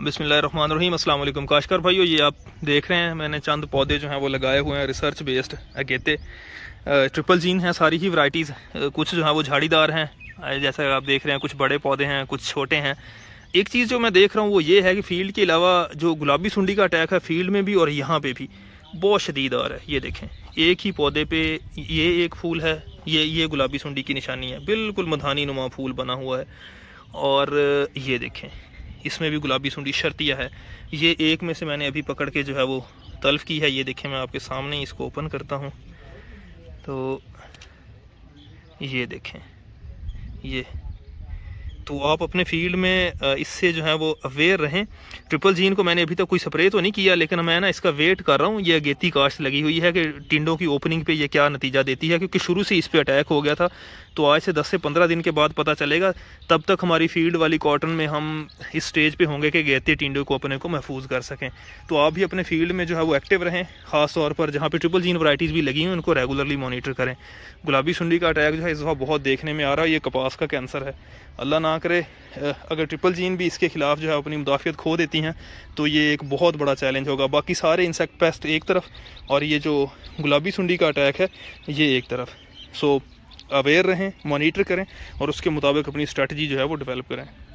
बिसमीम काशकर भाइयों ये आप देख रहे हैं मैंने चंद पौधे जो हैं वो लगाए हुए हैं रिसर्च बेस्ड अगेते ट्रिपल जीन हैं सारी ही वराइटीज़ कुछ जो हैं वो झाड़ीदार हैं जैसा आप देख रहे हैं कुछ बड़े पौधे हैं कुछ छोटे हैं एक चीज़ जो मैं देख रहा हूँ वो ये है कि फील्ड के अलावा जो गुलाबी सुंडी का अटैक है फील्ड में भी और यहाँ पर भी बहुत शदीद है ये देखें एक ही पौधे पे ये एक फूल है ये ये गुलाबी सुंडी की निशानी है बिल्कुल मधानी नुमा फूल बना हुआ है और ये देखें इसमें भी गुलाबी सूंडी शर्तिया है ये एक में से मैंने अभी पकड़ के जो है वो तल्फ की है ये देखें मैं आपके सामने इसको ओपन करता हूँ तो ये देखें ये तो आप अपने फील्ड में इससे जो है वो अवेयर रहें ट्रिपल जीन को मैंने अभी तक तो कोई स्प्रे तो नहीं किया लेकिन मैं ना इसका वेट कर रहा हूँ ये अगेती काश्त लगी हुई है कि टिंडों की ओपनिंग पे ये क्या नतीजा देती है क्योंकि शुरू से इस पर अटैक हो गया था तो आज से 10 से 15 दिन के बाद पता चलेगा तब तक हमारी फील्ड वाली कॉटन में हम इस स्टेज पे होंगे कि गैते टिंडों को अपने को महफूज कर सकें तो आप भी अपने फील्ड में जो है वो एक्टिव रहें खास तौर पर जहाँ पर ट्रिपल जीन वराइटीज़ भी लगी हैं उनको रेगुलरली मॉनिटर करें गुलाबी सुंडी का अटैक जो है इस दफ़ा बहुत देखने में आ रहा है ये कपास का कैंसर है अल्लाह ना करे अगर ट्रिपल जीन भी इसके खिलाफ जो है अपनी मुदाफियत खो देती हैं तो ये एक बहुत बड़ा चैलेंज होगा बाकी सारे इंसेक्ट पेस्ट एक तरफ और ये जो गुलाबी सुंडी का अटैक है ये एक तरफ सो so, अवेयर रहें मॉनिटर करें और उसके मुताबिक अपनी स्ट्रेटजी जो है वो डेवलप करें